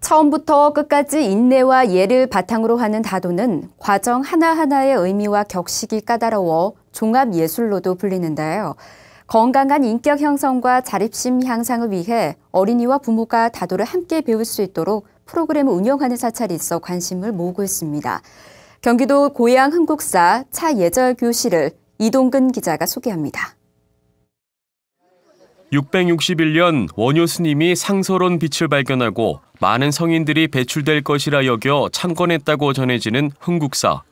처음부터 끝까지 인내와 예를 바탕으로 하는 다도는 과정 하나하나의 의미와 격식이 까다로워 종합 예술로도 불리는데요. 건강한 인격 형성과 자립심 향상을 위해 어린이와 부모가 다도를 함께 배울 수 있도록 프로그램을 운영하는 사찰이 있어 관심을 모으고 있습니다. 경기도 고양 흥국사 차예절 교실을 이동근 기자가 소개합니다. 661년 원효 스님이 상서론 빛을 발견하고 많은 성인들이 배출될 것이라 여겨 참건했다고 전해지는 흥국사.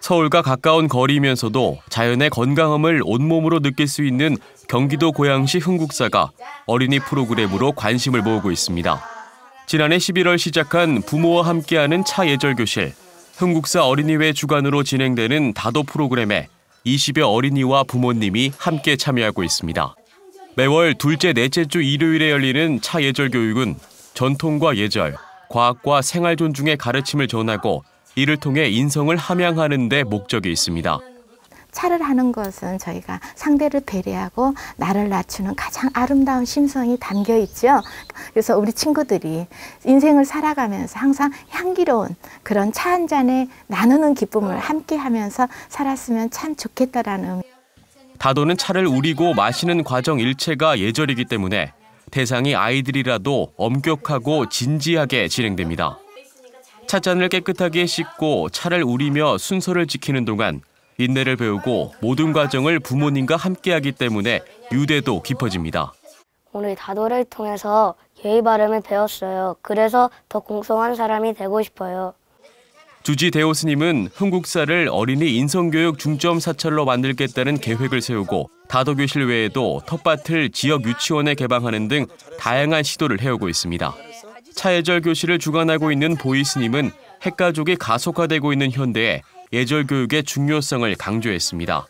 서울과 가까운 거리면서도 이 자연의 건강함을 온몸으로 느낄 수 있는 경기도 고양시 흥국사가 어린이 프로그램으로 관심을 모으고 있습니다. 지난해 11월 시작한 부모와 함께하는 차예절 교실, 흥국사 어린이회 주관으로 진행되는 다도 프로그램에 20여 어린이와 부모님이 함께 참여하고 있습니다. 매월 둘째, 넷째 주 일요일에 열리는 차 예절 교육은 전통과 예절, 과학과 생활 존중의 가르침을 전하고 이를 통해 인성을 함양하는 데 목적이 있습니다. 차를 하는 것은 저희가 상대를 배려하고 나를 낮추는 가장 아름다운 심성이 담겨 있죠. 그래서 우리 친구들이 인생을 살아가면서 항상 향기로운 그런 차 한 잔에 나누는 기쁨을 함께 하면서 살았으면 참 좋겠다라는 다도는 차를 우리고 마시는 과정 일체가 예절이기 때문에 대상이 아이들이라도 엄격하고 진지하게 진행됩니다. 차잔을 깨끗하게 씻고 차를 우리며 순서를 지키는 동안 인내를 배우고 모든 과정을 부모님과 함께하기 때문에 유대도 깊어집니다. 오늘 다도를 통해서 예의 바름을 배웠어요. 그래서 더 공손한 사람이 되고 싶어요. 주지 대호 스님은 흥국사를 어린이 인성교육 중점 사찰로 만들겠다는 계획을 세우고 다도교실 외에도 텃밭을 지역 유치원에 개방하는 등 다양한 시도를 해오고 있습니다. 차예절 교실을 주관하고 있는 보이 스님은 핵가족이 가속화되고 있는 현대에 예절 교육의 중요성을 강조했습니다.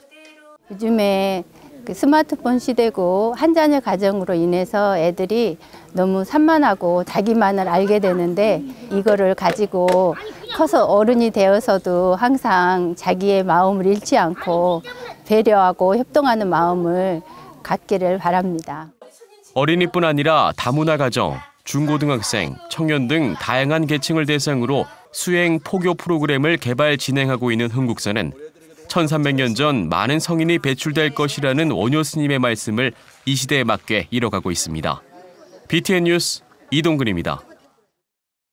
요즘에 그 스마트폰 시대고 한 자녀 가정으로 인해서 애들이 너무 산만하고 자기만을 알게 되는데 이거를 가지고 커서 어른이 되어서도 항상 자기의 마음을 잃지 않고 배려하고 협동하는 마음을 갖기를 바랍니다. 어린이뿐 아니라 다문화 가정, 중고등학생, 청년 등 다양한 계층을 대상으로 수행 포교 프로그램을 개발 진행하고 있는 흥국사는 1300년 전 많은 성인이 배출될 것이라는 원효 스님의 말씀을 이 시대에 맞게 이뤄가고 있습니다. BTN 뉴스 이동근입니다.